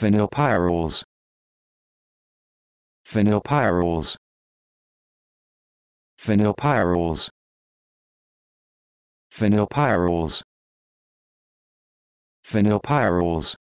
Phenylpyrroles. Phenylpyrroles. Phenylpyrroles. Phenylpyrroles. Phenylpyrroles.